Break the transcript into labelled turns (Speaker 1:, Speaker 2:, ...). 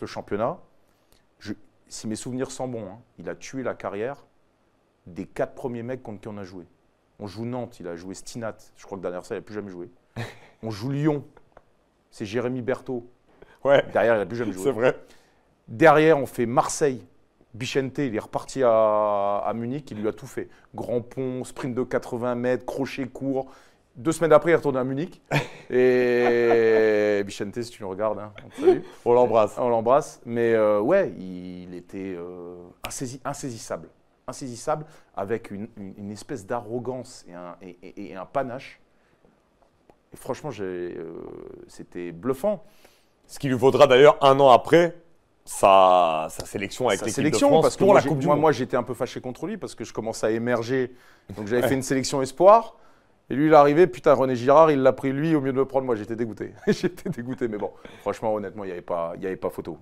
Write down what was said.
Speaker 1: le championnat, si mes souvenirs sont bons, hein, il a tué la carrière des quatre premiers mecs contre qui on a joué. On joue Nantes, il a joué Stinat, je crois que derrière ça, il n'a plus jamais joué. on joue Lyon, c'est Jérémy Berthaud. Ouais. Derrière, il n'a plus jamais joué. C'est vrai. Derrière, on fait Marseille. Bichente, il est reparti à, Munich, il lui a tout fait. Grand pont, sprint de 80 mètres, crochet court. Deux semaines après, il est à Munich. Et si tu le regardes, hein. on l'embrasse. On l'embrasse. Mais euh, ouais, il était euh, insaisissable. Insaisissable avec une, espèce d'arrogance et un, panache. Et franchement, euh, c'était bluffant. Ce qui lui vaudra d'ailleurs un an après sa, sélection avec l'équipe de France parce que pour la Coupe du moi, Moi, j'étais un peu fâché contre lui parce que je commençais à émerger. Donc, j'avais fait une sélection espoir. Et lui, il est arrivé, putain, René Girard, il l'a pris lui au mieux de le prendre. Moi, j'étais dégoûté. j'étais dégoûté, mais bon, franchement, honnêtement, il n'y avait, pas, avait pas photo.